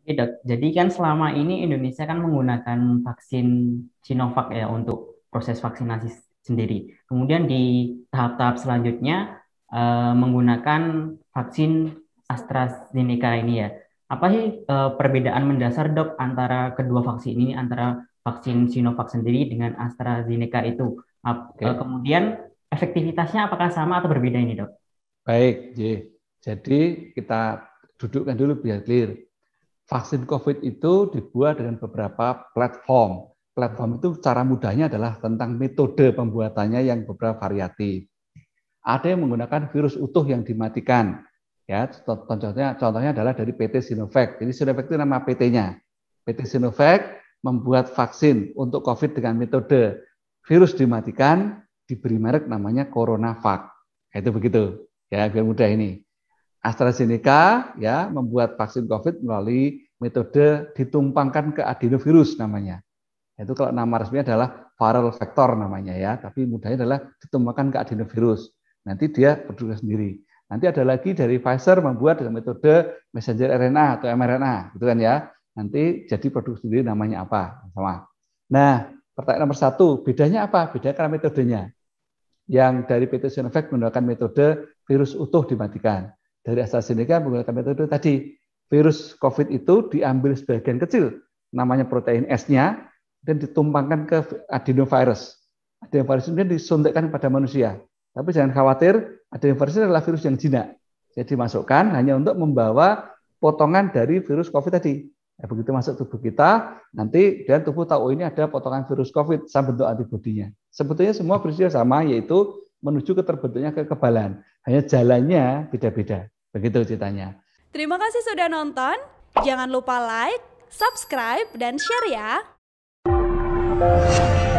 Oke dok, jadi kan selama ini Indonesia kan menggunakan vaksin Sinovac ya untuk proses vaksinasi sendiri. Kemudian di tahap-tahap selanjutnya eh, menggunakan vaksin AstraZeneca ini ya. Apa sih eh, perbedaan mendasar dok antara kedua vaksin ini antara vaksin Sinovac sendiri dengan AstraZeneca itu? Oke. Eh, kemudian efektivitasnya apakah sama atau berbeda ini dok? Baik, Jadi kita dudukkan dulu biar clear vaksin COVID itu dibuat dengan beberapa platform. Platform itu cara mudahnya adalah tentang metode pembuatannya yang beberapa variatif. Ada yang menggunakan virus utuh yang dimatikan. Ya, contohnya contohnya adalah dari PT Sinovac. Jadi Sinovac itu nama PT-nya. PT Sinovac membuat vaksin untuk COVID dengan metode virus dimatikan, diberi merek namanya CoronaVac. Itu begitu. Ya, biar mudah ini. AstraZeneca ya membuat vaksin COVID melalui metode ditumpangkan ke adenovirus namanya. Itu kalau nama resmi adalah viral vector namanya ya, tapi mudahnya adalah ditumpangkan ke adenovirus. Nanti dia berdua sendiri. Nanti ada lagi dari Pfizer membuat dengan metode messenger RNA atau mRNA, gitu kan ya. Nanti jadi produk sendiri namanya apa? Sama. Nah, pertanyaan nomor satu, bedanya apa? Beda karena metodenya. Yang dari PT Sinovac menggunakan metode virus utuh dimatikan dari AstraZeneca menggunakan metode tadi. Virus COVID itu diambil sebagian kecil, namanya protein S-nya, dan ditumpangkan ke adenovirus. Adenovirus kemudian disuntikkan kepada manusia. Tapi jangan khawatir, adenovirus adalah virus yang jinak. Jadi masukkan hanya untuk membawa potongan dari virus COVID tadi. Ya, begitu masuk tubuh kita, nanti dan tubuh tahu ini ada potongan virus COVID sama bentuk antibodinya. Sebetulnya semua virusnya sama, yaitu menuju ke terbentuknya kekebalan. Hanya jalannya beda-beda. Begitu ceritanya. Terima kasih sudah nonton. Jangan lupa like, subscribe, dan share ya.